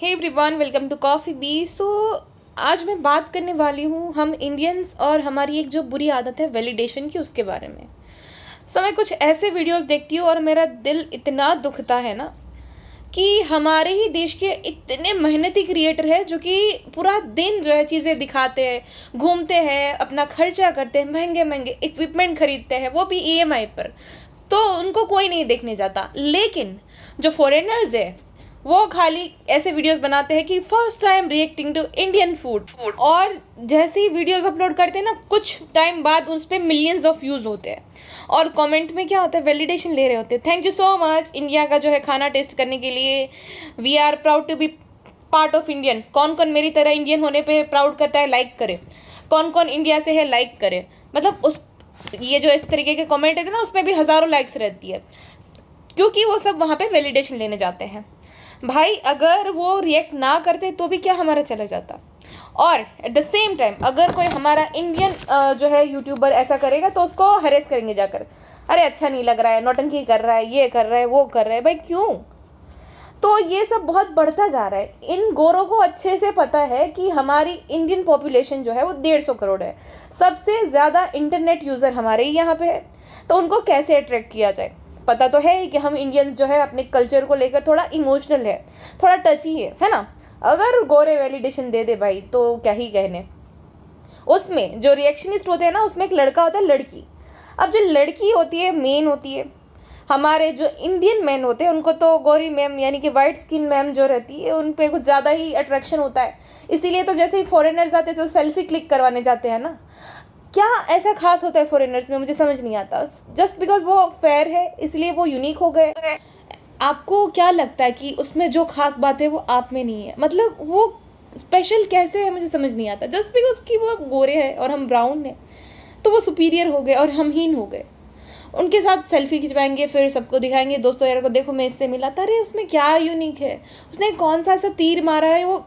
Hey everyone welcome to coffee bee so आज मैं बात करने वाली हूँ हम इंडियंस और हमारी एक जो बुरी आदत है वैलिडेशन की उसके बारे में सो so, मैं कुछ ऐसे वीडियोस देखती हूँ और मेरा दिल इतना दुखता है ना कि हमारे ही देश के इतने मेहनती क्रिएटर है जो कि पूरा दिन जो है चीज़ें दिखाते हैं घूमते हैं अपना खर्चा करते हैं महंगे महंगे इक्विपमेंट खरीदते हैं वो भी ई e पर तो उनको कोई नहीं देखने जाता लेकिन जो फॉरेनर्स है वो खाली ऐसे वीडियोस बनाते हैं कि first time reacting to Indian food और जैसे ही वीडियोस अपलोड करते हैं ना कुछ टाइम बाद उस पर मिलियंस ऑफ व्यूज़ होते हैं और कमेंट में क्या होता है वैलिडेशन ले रहे होते हैं thank you so much India का जो है खाना टेस्ट करने के लिए we are proud to be part of Indian कौन कौन मेरी तरह इंडियन होने पर प्राउड करता है लाइक करे कौन कौन इंडिया से है लाइक करे मतलब उस ये जो इस तरीके के कमेंट है ना उसमें भी हज़ारों लाइक्स रहती है क्योंकि वो सब वहाँ पे वैलिडेशन लेने जाते हैं भाई अगर वो रिएक्ट ना करते तो भी क्या हमारा चला जाता और एट द सेम टाइम अगर कोई हमारा इंडियन जो है यूट्यूबर ऐसा करेगा तो उसको हरेस करेंगे जाकर अरे अच्छा नहीं लग रहा है नोटंकी कर रहा है ये कर रहा है वो कर रहा है भाई क्यों तो ये सब बहुत बढ़ता जा रहा है इन गोरों को अच्छे से पता है कि हमारी इंडियन पॉपुलेशन जो है वो डेढ़ सौ करोड़ है सबसे ज़्यादा इंटरनेट यूज़र हमारे ही यहाँ पे है तो उनको कैसे अट्रैक्ट किया जाए पता तो है ही कि हम इंडियन जो है अपने कल्चर को लेकर थोड़ा इमोशनल है थोड़ा टची है है ना अगर गोरे वैलिडेशन दे दे भाई तो क्या ही कहने उसमें जो रिएक्शनिस्ट होते हैं ना उसमें एक लड़का होता है लड़की अब जो लड़की होती है मेन होती है हमारे जो इंडियन मैन होते हैं उनको तो गोरी मैम यानी कि वाइट स्किन मैम जो रहती है उन पर कुछ ज़्यादा ही अट्रैक्शन होता है इसीलिए तो जैसे ही फॉरेनर्स आते हैं तो सेल्फी क्लिक करवाने जाते हैं ना क्या ऐसा खास होता है फॉरेनर्स में मुझे समझ नहीं आता जस्ट बिकॉज वो फेयर है इसलिए वो यूनिक हो गए आपको क्या लगता है कि उसमें जो खास बात है वो आप में नहीं है मतलब वो स्पेशल कैसे है मुझे समझ नहीं आता जस्ट बिकॉज कि वो गोरे हैं और हम ब्राउन हैं तो वो सुपीरियर हो गए और हम हीन हो गए उनके साथ सेल्फी खिंचवाएंगे फिर सबको दिखाएंगे दोस्तों यार को देखो मैं इससे मिला था तो अरे उसमें क्या यूनिक है उसने कौन सा ऐसा तीर मारा है वो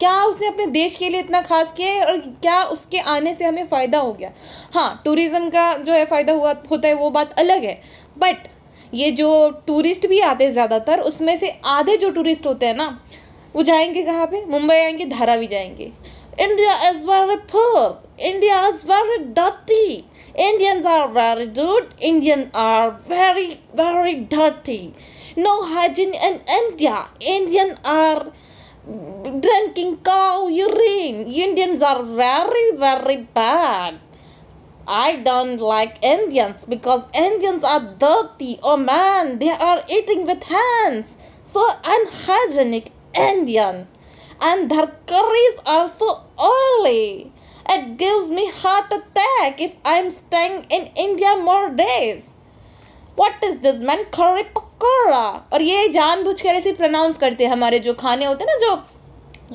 क्या उसने अपने देश के लिए इतना खास किया है और क्या उसके आने से हमें फ़ायदा हो गया हाँ टूरिज़्म का जो है फ़ायदा हुआ होता है वो बात अलग है बट ये जो टूरिस्ट भी आते हैं ज़्यादातर उसमें से आधे जो टूरिस्ट होते हैं ना वो जाएंगे कहाँ पे मुंबई आएंगे धारावी जाएंगे India is very poor India is very dirty Indian are very good Indian are very very dirty. No hygiene in India Indian are drinking cow urine. Indians are very, very bad. I don't like Indians because Indians are dirty. Oh man, they are eating with hands. So unhygienic Indian. And their curries are so oily. It gives me heart attack if I'm staying in India more days. What is this man curry? Pakora और ये जानबूझ कर ऐसे pronounce करते हैं हमारे जो खाने होते हैं ना जो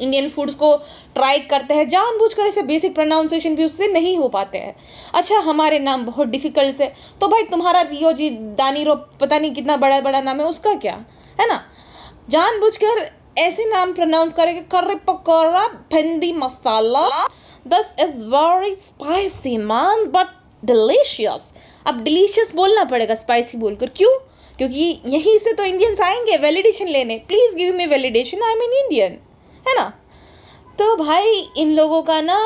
इंडियन फूड्स को ट्राई करते हैं जानबूझकर ऐसे बेसिक प्रोनाउंसिएशन भी उससे नहीं हो पाते हैं अच्छा हमारे नाम बहुत डिफिकल्ट से तो भाई तुम्हारा रियो जी दानी रो पता नहीं कितना बड़ा बड़ा नाम है उसका क्या है ना जानबूझकर ऐसे नाम प्रोनाउंस करेंगे करे pakora bhindi masala this is very spicy man but delicious अब डिलीशियस बोलना पड़ेगा स्पाइसी बोलकर क्यों क्योंकि यहीं से तो इंडियंस आएंगे वैलिडेशन लेने please give me validation I mean Indian है ना तो भाई इन लोगों का ना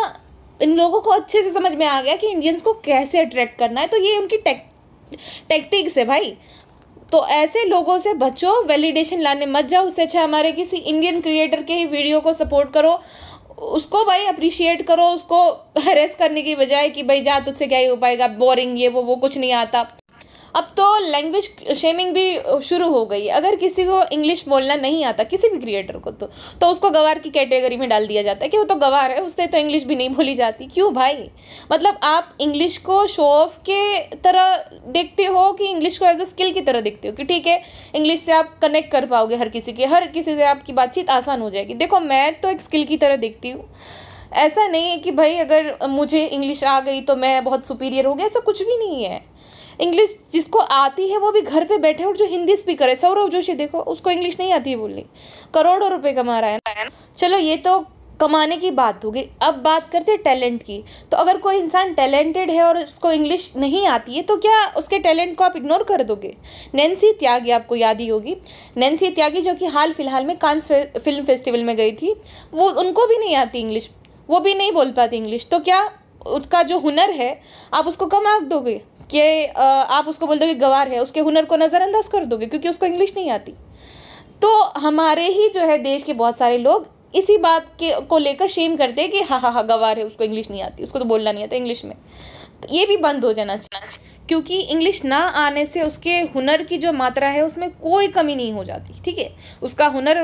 इन लोगों को अच्छे से समझ में आ गया कि इंडियंस को कैसे अट्रैक्ट करना है तो ये उनकी टेक टेक्टिक्स है भाई तो ऐसे लोगों से बचो वैलिडेशन लाने मत जाओ उससे अच्छा हमारे किसी इंडियन क्रिएटर के ही वीडियो को सपोर्ट करो उसको भाई अप्रिशिएट करो उसको हरेस करने की बजाय कि भाई जा तुझसे क्या ही हो पाएगा बोरिंग ये वो वो कुछ नहीं आता अब तो लैंग्वेज शेमिंग भी शुरू हो गई है अगर किसी को इंग्लिश बोलना नहीं आता किसी भी क्रिएटर को तो तो उसको गवार की कैटेगरी में डाल दिया जाता है कि वो तो गवार है उससे तो इंग्लिश भी नहीं बोली जाती क्यों भाई मतलब आप इंग्लिश को शो ऑफ के तरह देखते हो कि इंग्लिश को एज अ स्किल की तरह देखते हो कि ठीक है इंग्लिश से आप कनेक्ट कर पाओगे हर किसी के हर किसी से आपकी बातचीत आसान हो जाएगी देखो मैं तो एक स्किल की तरह देखती हूँ ऐसा नहीं है कि भाई अगर मुझे इंग्लिश आ गई तो मैं बहुत सुपीरियर हो गया ऐसा कुछ भी नहीं है इंग्लिश जिसको आती है वो भी घर पे बैठे और जो हिंदी स्पीकर है सौरभ जोशी देखो उसको इंग्लिश नहीं आती है बोलने करोड़ों रुपए कमा रहा है चलो ये तो कमाने की बात होगी अब बात करते हैं टैलेंट की तो अगर कोई इंसान टैलेंटेड है और उसको इंग्लिश नहीं आती है तो क्या उसके टैलेंट को आप इग्नोर कर दोगे नैन्सी त्यागी आपको याद ही होगी नैन्सी त्यागी जो कि हाल फिलहाल में कांस फिल्म फेस्टिवल में गई थी वो उनको भी नहीं आती इंग्लिश वो भी नहीं बोल पाती इंग्लिश तो क्या उसका जो हुनर है आप उसको कम आग दोगे कि आप उसको बोल दोगे गवार है उसके हुनर को नज़रअंदाज कर दोगे क्योंकि उसको इंग्लिश नहीं आती तो हमारे ही जो है देश के बहुत सारे लोग इसी बात के को लेकर शेम करते हैं कि हाँ हाँ हाँ गवार है उसको इंग्लिश नहीं आती उसको तो बोलना नहीं आता इंग्लिश में तो ये भी बंद हो जाना चाहिए क्योंकि इंग्लिश ना आने से उसके हुनर की जो मात्रा है उसमें कोई कमी नहीं हो जाती ठीक है उसका हुनर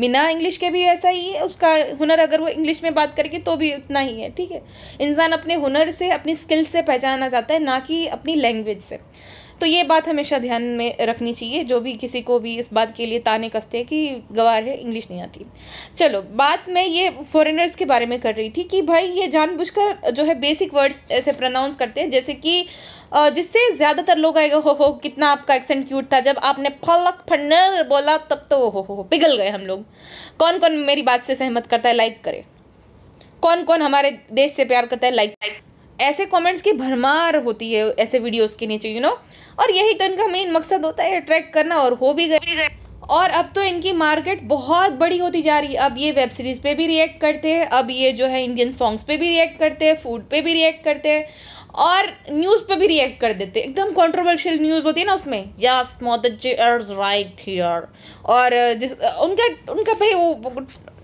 बिना इंग्लिश के भी ऐसा ही है उसका हुनर अगर वो इंग्लिश में बात करेगी तो भी उतना ही है ठीक है इंसान अपने हुनर से अपनी स्किल से पहचाना जाता है ना कि अपनी लैंग्वेज से तो ये बात हमेशा ध्यान में रखनी चाहिए जो भी किसी को भी इस बात के लिए ताने कसते हैं कि गवार है इंग्लिश नहीं आती चलो बात मैं ये फॉरेनर्स के बारे में कर रही थी कि भाई ये जानबूझकर जो है बेसिक वर्ड्स ऐसे प्रनाउंस करते हैं जैसे कि जिससे ज़्यादातर लोग आएगा हो हो कितना आपका एक्सेंट क्यूट था जब आपने फलक फन्नर बोला तब तो हो हो पिघल गए हम लोग कौन कौन मेरी बात से सहमत करता है लाइक करे कौन कौन हमारे देश से प्यार करता है लाइक ऐसे कमेंट्स की भरमार होती है ऐसे वीडियोस के नीचे यू नो और यही तो इनका मेन मकसद होता है अट्रैक्ट करना और हो भी गए और अब तो इनकी मार्केट बहुत बड़ी होती जा रही है अब ये वेब सीरीज़ पे भी रिएक्ट करते हैं अब ये जो है इंडियन सॉन्ग्स पे भी रिएक्ट करते हैं फूड पे भी रिएक्ट करते हैं और न्यूज़ पे भी रिएक्ट कर देते एकदम कंट्रोवर्शियल न्यूज़ होती है ना उसमें यस मोदर्स राइट हियर और जिस उनका उनका भाई वो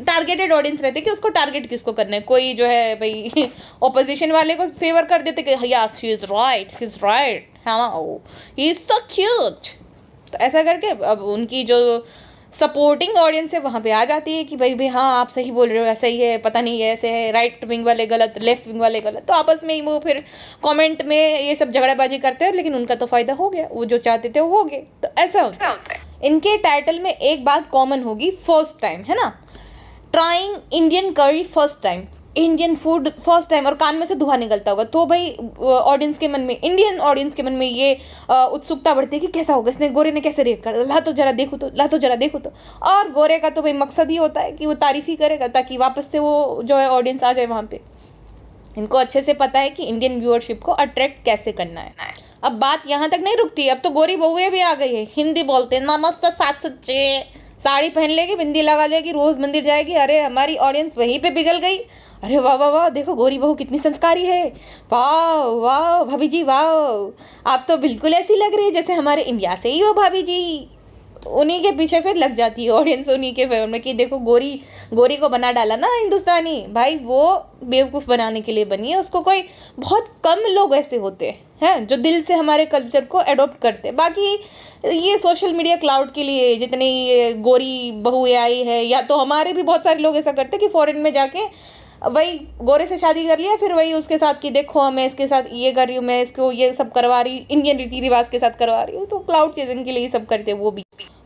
टारगेटेड ऑडियंस रहते कि उसको टारगेट किसको करना है कोई जो है भाई ओपोजिशन वाले को फेवर कर देते कि yes he is right he is right है ना ही इज़ सो क्यूट तो ऐसा करके अब उनकी जो सपोर्टिंग ऑडियंस है वहाँ पे आ जाती है कि भाई भाई हाँ आप सही बोल रहे हो ऐसा ही है पता नहीं है ऐसे है राइट विंग वाले गलत लेफ्ट विंग वाले गलत तो आपस में ही वो फिर कमेंट में ये सब झगड़ाबाजी करते हैं लेकिन उनका तो फ़ायदा हो गया वो जो चाहते थे वो हो गए तो ऐसा होता है इनके टाइटल में एक बात कॉमन होगी फर्स्ट टाइम है ना trying Indian curry first time Indian food first time और कान में से धुआं निकलता होगा तो भाई ऑडियंस के मन में इंडियन ऑडियंस के मन में ये उत्सुकता बढ़ती है कि कैसा होगा इसने गोरे ने कैसे रेट कर ला तो जरा देखो तो ला तो जरा देखो तो और गोरे का तो भाई मकसद ही होता है कि वो तारीफ ही करेगा ताकि वापस से वो जो है ऑडियंस आ जाए वहाँ पर इनको अच्छे से पता है कि इंडियन व्यूअरशिप को अट्रैक्ट कैसे करना है अब बात यहाँ तक नहीं रुकती अब तो गोरी बहुएँ भी आ गई है हिंदी बोलते हैं नमस्ते सात सच्चे साड़ी पहन लेगी बिंदी लगा देगी रोज़ मंदिर जाएगी अरे हमारी ऑडियंस वहीं पे पिघल गई अरे वाह वाह वाह देखो गोरी बहू कितनी संस्कारी है वाह वाह भाभी जी वाह आप तो बिल्कुल ऐसी लग रही है जैसे हमारे इंडिया से ही हो भाभी जी उन्हीं के पीछे फिर लग जाती है ऑडियंस उन्हीं के फेवर में कि देखो गोरी गोरी को बना डाला ना हिंदुस्तानी भाई वो बेवकूफ़ बनाने के लिए बनी है उसको कोई बहुत कम लोग ऐसे होते हैं जो दिल से हमारे कल्चर को एडोप्ट करते बाकी ये सोशल मीडिया क्लाउड के लिए जितने ये गोरी बहु आई है या तो हमारे भी बहुत सारे लोग ऐसा करते कि फॉरेन में जाके वही गोरे से शादी कर लिया फिर वही उसके साथ कि देखो हाँ, मैं इसके साथ ये कर रही हूँ मैं इसको ये सब करवा रही हूँ इंडियन रीति रिवाज के साथ करवा रही हूँ तो क्लाउड चेजिंग के लिए ये सब करते हैं वो भी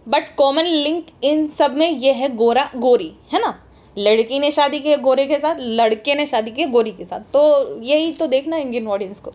बट कॉमन लिंक इन सब में ये है गोरा गोरी है ना लड़की ने शादी की गोरे के साथ लड़के ने शादी की गोरी के साथ तो यही तो देखना इंडियन ऑडियंस को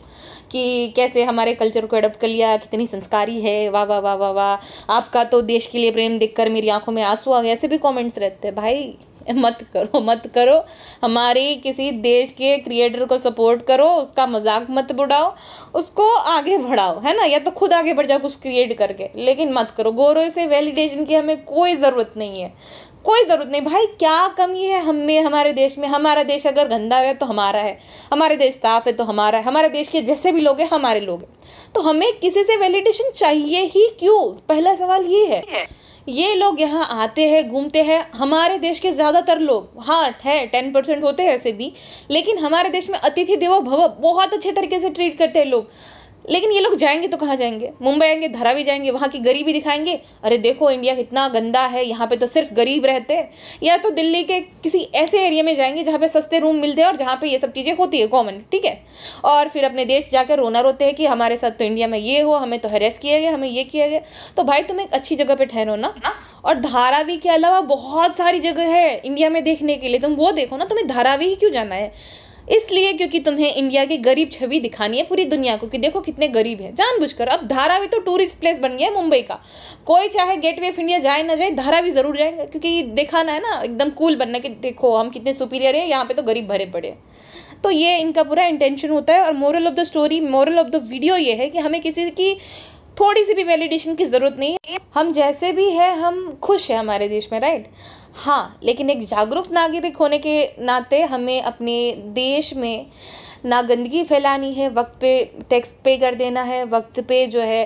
कि कैसे हमारे कल्चर को अडोप्ट कर लिया कितनी संस्कारी है वाह वाह वाह वाह वाह आपका तो देश के लिए प्रेम देखकर मेरी आंखों में आंसू आ गए ऐसे भी कमेंट्स रहते हैं भाई मत करो मत करो हमारे किसी देश के क्रिएटर को सपोर्ट करो उसका मजाक मत बुढ़ाओ उसको आगे बढ़ाओ है ना या तो खुद आगे बढ़ जाओ कुछ क्रिएट करके लेकिन मत करो गौरव से वैलिडेशन की हमें कोई ज़रूरत नहीं है कोई ज़रूरत नहीं भाई क्या कमी है हमें हमारे देश में हमारा देश अगर गंदा है तो हमारा है हमारे देश साफ है तो हमारा है हमारे देश के जैसे भी लोग हैं हमारे लोग हैं तो हमें किसी से वैलिडेशन चाहिए ही क्यों पहला सवाल ये है ये लोग यहाँ आते हैं घूमते हैं हमारे देश के ज़्यादातर लोग हाँ है टेन परसेंट होते हैं ऐसे भी लेकिन हमारे देश में अतिथि देवो भव बहुत अच्छे तरीके से ट्रीट करते हैं लोग लेकिन ये लोग जाएंगे तो कहाँ जाएंगे मुंबई आएंगे धरावी जाएंगे वहाँ की गरीबी दिखाएंगे अरे देखो इंडिया कितना गंदा है यहाँ पे तो सिर्फ गरीब रहते हैं या तो दिल्ली के किसी ऐसे एरिया में जाएंगे जहाँ पे सस्ते रूम मिलते हैं और जहाँ पे ये सब चीज़ें होती है कॉमन ठीक है और फिर अपने देश जाकर रोना रोते हैं कि हमारे साथ तो इंडिया में ये हो हमें तो हरेस किया गया हमें ये किया गया तो भाई तुम एक अच्छी जगह पर ठहरो ना और धारावी के अलावा बहुत सारी जगह है इंडिया में देखने के लिए तुम वो देखो ना तुम्हें धारावी ही क्यों जाना है इसलिए क्योंकि तुम्हें इंडिया की गरीब छवि दिखानी है पूरी दुनिया को कि देखो कितने गरीब है जानबूझकर अब धारावी तो टूरिस्ट प्लेस बन गया है मुंबई का कोई चाहे गेटवे ऑफ इंडिया जाए ना जाए धारावी ज़रूर जाएंगे क्योंकि दिखाना है ना एकदम कूल बनना कि देखो हम कितने सुपीरियर है यहाँ पर तो गरीब भरे पड़े हैं तो ये इनका पूरा इंटेंशन होता है और moral of the story moral of the video ये है कि हमें किसी की थोड़ी सी भी वैलिडेशन की ज़रूरत नहीं है हम जैसे भी है हम खुश हैं हमारे देश में राइट हाँ लेकिन एक जागरूक नागरिक होने के नाते हमें अपने देश में ना गंदगी फैलानी है वक्त पे टैक्स पे कर देना है वक्त पे जो है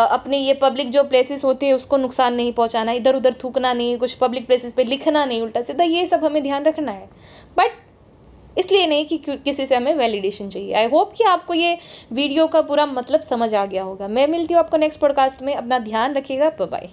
अपने ये पब्लिक जो प्लेसेस होते हैं उसको नुकसान नहीं पहुंचाना इधर उधर थूकना नहीं कुछ पब्लिक प्लेसेस पे लिखना नहीं उल्टा सीधा ये सब हमें ध्यान रखना है बट इसलिए नहीं कि किसी से हमें वैलिडेशन चाहिए आई होप कि आपको ये वीडियो का पूरा मतलब समझ आ गया होगा मैं मिलती हूँ आपको नेक्स्ट पॉडकास्ट में अपना ध्यान रखिएगा बाय